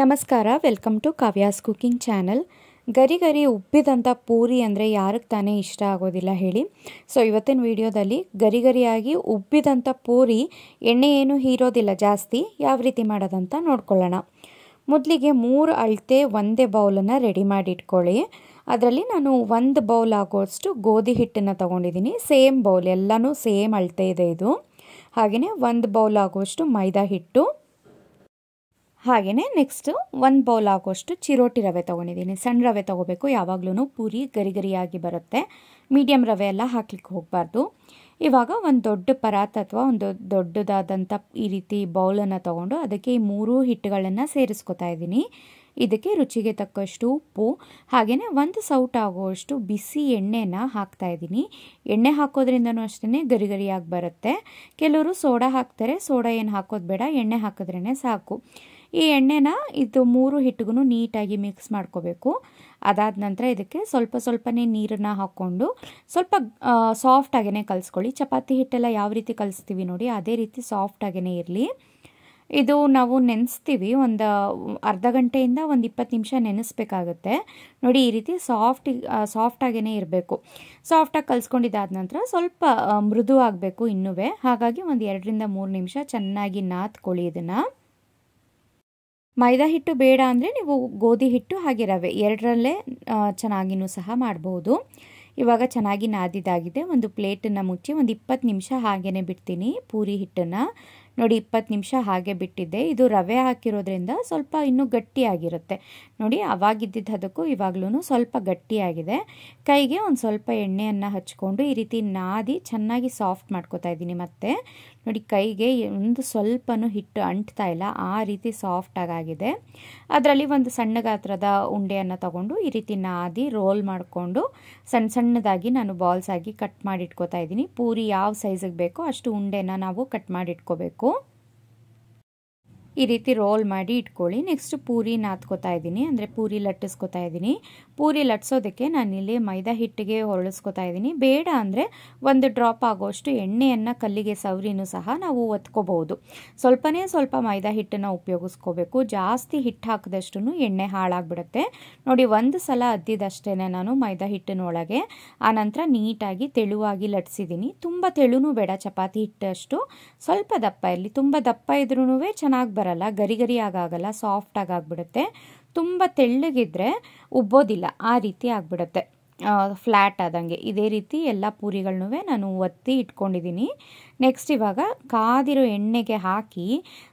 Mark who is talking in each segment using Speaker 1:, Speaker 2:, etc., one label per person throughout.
Speaker 1: ನಮಸ್ಕಾರ welcome to Kavya's cooking channel ಗರಿ ಗರಿ ಉಬ್ಬಿದಂಥ ಪೂರಿ ಅಂದರೆ ಯಾರಿಗೆ ತಾನೇ ಇಷ್ಟ ಆಗೋದಿಲ್ಲ ಹೇಳಿ ಸೊ ಇವತ್ತಿನ ವಿಡಿಯೋದಲ್ಲಿ ಗರಿ ಗರಿಯಾಗಿ ಉಬ್ಬಿದಂಥ ಪೂರಿ ಎಣ್ಣೆ ಏನು ಹೀರೋದಿಲ್ಲ ಜಾಸ್ತಿ ಯಾವ ರೀತಿ ಮಾಡೋದಂತ ನೋಡ್ಕೊಳ್ಳೋಣ ಮೊದಲಿಗೆ ಮೂರು ಅಳತೆ ಒಂದೇ ಬೌಲನ್ನು ರೆಡಿ ಮಾಡಿ ಇಟ್ಕೊಳ್ಳಿ ಅದರಲ್ಲಿ ನಾನು ಒಂದು ಬೌಲ್ ಆಗೋಷ್ಟು ಗೋಧಿ ಹಿಟ್ಟನ್ನು ತೊಗೊಂಡಿದ್ದೀನಿ ಸೇಮ್ ಬೌಲ್ ಎಲ್ಲನೂ ಸೇಮ್ ಅಳತೆ ಇದೆ ಇದು ಹಾಗೆಯೇ ಒಂದು ಬೌಲ್ ಆಗುವಷ್ಟು ಮೈದಾ ಹಿಟ್ಟು ಹಾಗೆಯೇ ನೆಕ್ಸ್ಟು ಒಂದು ಬೌಲ್ ಆಗೋಷ್ಟು ಚಿರೋಟಿ ರವೆ ತೊಗೊಂಡಿದ್ದೀನಿ ಸಣ್ಣ ರವೆ ತೊಗೋಬೇಕು ಯಾವಾಗ್ಲೂ ಪೂರಿ ಗರಿಗರಿಯಾಗಿ ಬರುತ್ತೆ ಮೀಡಿಯಮ್ ರವೆ ಎಲ್ಲ ಹಾಕ್ಲಿಕ್ಕೆ ಹೋಗಬಾರ್ದು ಇವಾಗ ಒಂದು ದೊಡ್ಡ ಪರಾತ್ ಅಥವಾ ಒಂದು ದೊಡ್ಡದಾದಂಥ ಈ ರೀತಿ ಬೌಲನ್ನು ತೊಗೊಂಡು ಅದಕ್ಕೆ ಈ ಮೂರು ಹಿಟ್ಟುಗಳನ್ನು ಸೇರಿಸ್ಕೊತಾ ಇದ್ದೀನಿ ಇದಕ್ಕೆ ರುಚಿಗೆ ತಕ್ಕಷ್ಟು ಉಪ್ಪು ಹಾಗೆಯೇ ಒಂದು ಸೌಟ್ ಆಗುವಷ್ಟು ಬಿಸಿ ಎಣ್ಣೆನ ಹಾಕ್ತಾ ಇದ್ದೀನಿ ಎಣ್ಣೆ ಹಾಕೋದ್ರಿಂದನೂ ಅಷ್ಟೇ ಗರಿ ಗರಿಯಾಗಿ ಬರುತ್ತೆ ಕೆಲವರು ಸೋಡಾ ಹಾಕ್ತಾರೆ ಸೋಡಾ ಏನು ಹಾಕೋದು ಬೇಡ ಎಣ್ಣೆ ಹಾಕಿದ್ರೇ ಸಾಕು ಈ ಎಣ್ಣೆನ ಇದು ಮೂರು ಹಿಟ್ಟಿಗೂ ನೀಟಾಗಿ ಮಿಕ್ಸ್ ಮಾಡ್ಕೋಬೇಕು ಅದಾದ ನಂತರ ಇದಕ್ಕೆ ಸ್ವಲ್ಪ ಸ್ವಲ್ಪನೇ ನೀರನ್ನು ಹಾಕ್ಕೊಂಡು ಸ್ವಲ್ಪ ಸಾಫ್ಟಾಗೇ ಕಲಿಸ್ಕೊಳ್ಳಿ ಚಪಾತಿ ಹಿಟ್ಟೆಲ್ಲ ಯಾವ ರೀತಿ ಕಲಿಸ್ತೀವಿ ನೋಡಿ ಅದೇ ರೀತಿ ಸಾಫ್ಟಾಗೇ ಇರಲಿ ಇದು ನಾವು ನೆನೆಸ್ತೀವಿ ಒಂದು ಅರ್ಧ ಗಂಟೆಯಿಂದ ಒಂದು ಇಪ್ಪತ್ತು ನಿಮಿಷ ನೆನೆಸ್ಬೇಕಾಗುತ್ತೆ ನೋಡಿ ಈ ರೀತಿ ಸಾಫ್ಟ್ ಸಾಫ್ಟಾಗೇ ಇರಬೇಕು ಸಾಫ್ಟಾಗಿ ಕಲಿಸ್ಕೊಂಡಿದ್ದಾದ ನಂತರ ಸ್ವಲ್ಪ ಮೃದು ಆಗಬೇಕು ಇನ್ನೂ ಹಾಗಾಗಿ ಒಂದು ಎರಡರಿಂದ ಮೂರು ನಿಮಿಷ ಚೆನ್ನಾಗಿ ನಾತ್ಕೊಳ್ಳಿ ಇದನ್ನು ಮೈದಾ ಹಿಟ್ಟು ಬೇಡ ಅಂದರೆ ನೀವು ಗೋಧಿ ಹಿಟ್ಟು ಹಾಗೆ ರವೆ ಎರಡರಲ್ಲೇ ಚೆನ್ನಾಗಿನೂ ಸಹ ಮಾಡ್ಬೋದು ಇವಾಗ ಚೆನ್ನಾಗಿ ನಾದಿದಾಗಿದೆ ಒಂದು ಪ್ಲೇಟನ್ನು ಮುಚ್ಚಿ ಒಂದು ಇಪ್ಪತ್ತು ನಿಮಿಷ ಹಾಗೇ ಬಿಡ್ತೀನಿ ಪೂರಿ ಹಿಟ್ಟನ್ನು ನೋಡಿ ಇಪ್ಪತ್ತು ನಿಮಿಷ ಹಾಗೆ ಬಿಟ್ಟಿದ್ದೆ ಇದು ರವೆ ಹಾಕಿರೋದ್ರಿಂದ ಸ್ವಲ್ಪ ಇನ್ನೂ ಗಟ್ಟಿಯಾಗಿರುತ್ತೆ ನೋಡಿ ಅವಾಗಿದ್ದಿದ್ದು ಅದಕ್ಕೂ ಇವಾಗ್ಲೂ ಸ್ವಲ್ಪ ಗಟ್ಟಿಯಾಗಿದೆ ಕೈಗೆ ಒಂದು ಸ್ವಲ್ಪ ಎಣ್ಣೆಯನ್ನು ಹಚ್ಕೊಂಡು ಈ ರೀತಿ ನಾದಿ ಚೆನ್ನಾಗಿ ಸಾಫ್ಟ್ ಮಾಡ್ಕೋತಾ ಇದ್ದೀನಿ ಮತ್ತೆ ನೋಡಿ ಕೈಗೆ ಒಂದು ಸ್ವಲ್ಪನೂ ಹಿಟ್ಟು ಅಂಟ್ತಾ ಇಲ್ಲ ಆ ರೀತಿ ಸಾಫ್ಟಾಗಾಗಿದೆ ಅದರಲ್ಲಿ ಒಂದು ಸಣ್ಣ ಗಾತ್ರದ ಉಂಡೆಯನ್ನು ತಗೊಂಡು ಈ ರೀತಿ ನಾದಿ ರೋಲ್ ಮಾಡಿಕೊಂಡು ಸಣ್ಣ ಸಣ್ಣದಾಗಿ ನಾನು ಬಾಲ್ಸ್ ಆಗಿ ಕಟ್ ಮಾಡಿಟ್ಕೋತಾ ಇದ್ದೀನಿ ಪೂರಿ ಯಾವ ಸೈಜಿಗೆ ಬೇಕೋ ಅಷ್ಟು ಉಂಡೆನ ನಾವು ಕಟ್ ಮಾಡಿಟ್ಕೋಬೇಕು ಈ ರೀತಿ ರೋಲ್ ಮಾಡಿ ಇಟ್ಕೊಳ್ಳಿ ನೆಕ್ಸ್ಟ್ ಪೂರಿ ನಾದ್ಕೋತಾ ಇದ್ದೀನಿ ಅಂದರೆ ಪೂರಿ ಲಟ್ಟಿಸ್ಕೊತಾ ಇದ್ದೀನಿ ಪೂರಿ ಲಟ್ಸೋದಕ್ಕೆ ನಾನಿಲ್ಲಿ ಮೈದಾ ಹಿಟ್ಟಿಗೆ ಹೊರಳಿಸ್ಕೊತಾ ಇದ್ದೀನಿ ಬೇಡ ಅಂದರೆ ಒಂದು ಡ್ರಾಪ್ ಆಗೋಷ್ಟು ಎಣ್ಣೆಯನ್ನು ಕಲ್ಲಿಗೆ ಸವರಿನೂ ಸಹ ನಾವು ಒತ್ಕೋಬಹುದು ಸ್ವಲ್ಪನೇ ಸ್ವಲ್ಪ ಮೈದಾ ಹಿಟ್ಟನ್ನು ಉಪಯೋಗಿಸ್ಕೋಬೇಕು ಜಾಸ್ತಿ ಹಿಟ್ಟು ಹಾಕಿದಷ್ಟು ಎಣ್ಣೆ ಹಾಳಾಗ್ಬಿಡುತ್ತೆ ನೋಡಿ ಒಂದು ಸಲ ಅದ್ದಿದಷ್ಟೇ ನಾನು ಮೈದಾ ಹಿಟ್ಟಿನ ಒಳಗೆ ಆನಂತರ ನೀಟಾಗಿ ತೆಳುವಾಗಿ ಲಟ್ಸಿದ್ದೀನಿ ತುಂಬ ತೆಳುನೂ ಬೇಡ ಚಪಾತಿ ಹಿಟ್ಟಷ್ಟು ಸ್ವಲ್ಪ ದಪ್ಪ ಇರಲಿ ತುಂಬ ದಪ್ಪ ಇದ್ರೂ ಚೆನ್ನಾಗಿ ಬರಲ್ಲ ಗರಿ ಗರಿ ಆಗಾಗಲ್ಲ ಸಾಫ್ಟಾಗಿ ಆಗಿಬಿಡುತ್ತೆ ತುಂಬ ತೆಳ್ಳಗಿದ್ರೆ ಉಬ್ಬೋದಿಲ್ಲ ಆ ರೀತಿ ಆಗಿಬಿಡುತ್ತೆ ಫ್ಲ್ಯಾಟ್ ಆದಂಗೆ ಇದೇ ರೀತಿ ಎಲ್ಲ ಪೂರಿಗಳನ್ನೂ ನಾನು ಒತ್ತಿ ಇಟ್ಕೊಂಡಿದ್ದೀನಿ ನೆಕ್ಸ್ಟ್ ಇವಾಗ ಕಾದಿರೋ ಎಣ್ಣೆಗೆ ಹಾಕಿ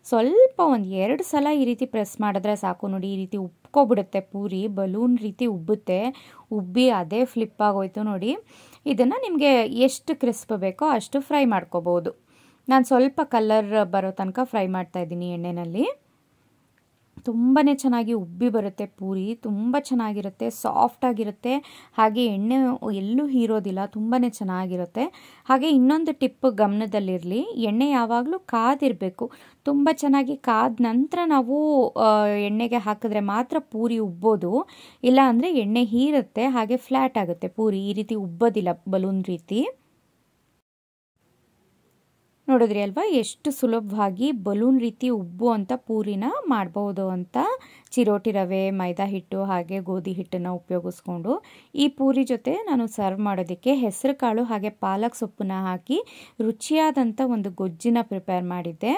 Speaker 1: ಸ್ವಲ್ಪ ಒಂದು ಎರಡು ಸಲ ಈ ರೀತಿ ಪ್ರೆಸ್ ಮಾಡಿದ್ರೆ ಸಾಕು ನೋಡಿ ಈ ರೀತಿ ಉಪ್ಕೊಬಿಡುತ್ತೆ ಪೂರಿ ಬಲೂನ್ ರೀತಿ ಉಬ್ಬುತ್ತೆ ಉಬ್ಬಿ ಅದೇ ಫ್ಲಿಪ್ ಆಗೋಯ್ತು ನೋಡಿ ಇದನ್ನು ನಿಮಗೆ ಎಷ್ಟು ಕ್ರಿಸ್ಪ್ ಬೇಕೋ ಅಷ್ಟು ಫ್ರೈ ಮಾಡ್ಕೋಬೋದು ನಾನು ಸ್ವಲ್ಪ ಕಲರ್ ಬರೋ ತನಕ ಫ್ರೈ ಮಾಡ್ತಾ ಇದ್ದೀನಿ ಎಣ್ಣೆಯಲ್ಲಿ ತುಂಬಾ ಚೆನ್ನಾಗಿ ಉಬ್ಬಿ ಬರುತ್ತೆ ಪೂರಿ ತುಂಬ ಚೆನ್ನಾಗಿರುತ್ತೆ ಸಾಫ್ಟಾಗಿರುತ್ತೆ ಹಾಗೆ ಎಣ್ಣೆ ಎಲ್ಲೂ ಹೀರೋದಿಲ್ಲ ತುಂಬಾ ಚೆನ್ನಾಗಿರುತ್ತೆ ಹಾಗೆ ಇನ್ನೊಂದು ಟಿಪ್ ಗಮನದಲ್ಲಿರಲಿ ಎಣ್ಣೆ ಯಾವಾಗಲೂ ಕಾದಿರಬೇಕು ತುಂಬ ಚೆನ್ನಾಗಿ ಕಾದ ನಂತರ ನಾವು ಎಣ್ಣೆಗೆ ಹಾಕಿದ್ರೆ ಮಾತ್ರ ಪೂರಿ ಉಬ್ಬೋದು ಇಲ್ಲ ಅಂದರೆ ಎಣ್ಣೆ ಹೀರುತ್ತೆ ಹಾಗೆ ಫ್ಲ್ಯಾಟ್ ಆಗುತ್ತೆ ಪೂರಿ ಈ ರೀತಿ ಉಬ್ಬೋದಿಲ್ಲ ಬಲೂನ್ ರೀತಿ ನೋಡಿದ್ರಿ ಅಲ್ವಾ ಎಷ್ಟು ಸುಲಭವಾಗಿ ಬಲೂನ್ ರೀತಿ ಉಬ್ಬು ಅಂತ ಪೂರಿನ ಮಾಡ್ಬೋದು ಅಂತ ಚಿರೋಟಿ ರವೆ ಮೈದಾ ಹಿಟ್ಟು ಹಾಗೆ ಗೋಧಿ ಹಿಟ್ಟನ್ನು ಉಪಯೋಗಿಸ್ಕೊಂಡು ಈ ಪೂರಿ ಜೊತೆ ನಾನು ಸರ್ವ್ ಮಾಡೋದಕ್ಕೆ ಹೆಸರುಕಾಳು ಕಾಳು ಹಾಗೆ ಪಾಲಕ್ ಸೊಪ್ಪನ್ನ ಹಾಕಿ ರುಚಿಯಾದಂಥ ಒಂದು ಗೊಜ್ಜಿನ ಪ್ರಿಪೇರ್ ಮಾಡಿದ್ದೆ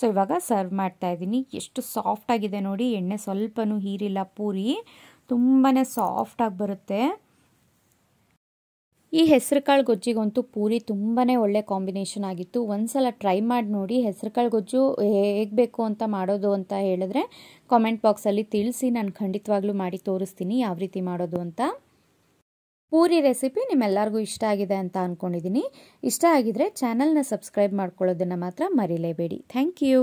Speaker 1: ಸೊ ಇವಾಗ ಸರ್ವ್ ಮಾಡ್ತಾ ಇದ್ದೀನಿ ಎಷ್ಟು ಸಾಫ್ಟಾಗಿದೆ ನೋಡಿ ಎಣ್ಣೆ ಸ್ವಲ್ಪನೂ ಹೀರಿಲ್ಲ ಪೂರಿ ತುಂಬಾ ಸಾಫ್ಟಾಗಿ ಬರುತ್ತೆ ಈ ಹೆಸರುಕಾಳು ಗೊಜ್ಜಿಗಂತೂ ಪೂರಿ ತುಂಬಾ ಒಳ್ಳೆ ಕಾಂಬಿನೇಷನ್ ಆಗಿತ್ತು ಒಂದು ಸಲ ಟ್ರೈ ಮಾಡಿ ನೋಡಿ ಹೆಸರುಕಾಳು ಗೊಜ್ಜು ಹೇಗೆ ಬೇಕು ಅಂತ ಮಾಡೋದು ಅಂತ ಹೇಳಿದ್ರೆ ಕಾಮೆಂಟ್ ಬಾಕ್ಸಲ್ಲಿ ತಿಳಿಸಿ ನಾನು ಖಂಡಿತವಾಗ್ಲೂ ಮಾಡಿ ತೋರಿಸ್ತೀನಿ ಯಾವ ರೀತಿ ಮಾಡೋದು ಅಂತ ಪೂರಿ ರೆಸಿಪಿ ನಿಮ್ಮೆಲ್ಲರಿಗೂ ಇಷ್ಟ ಆಗಿದೆ ಅಂತ ಅಂದ್ಕೊಂಡಿದ್ದೀನಿ ಇಷ್ಟ ಆಗಿದ್ರೆ ಚಾನಲ್ನ ಸಬ್ಸ್ಕ್ರೈಬ್ ಮಾಡ್ಕೊಳ್ಳೋದನ್ನು ಮಾತ್ರ ಮರಿಲೇಬೇಡಿ ಥ್ಯಾಂಕ್ ಯು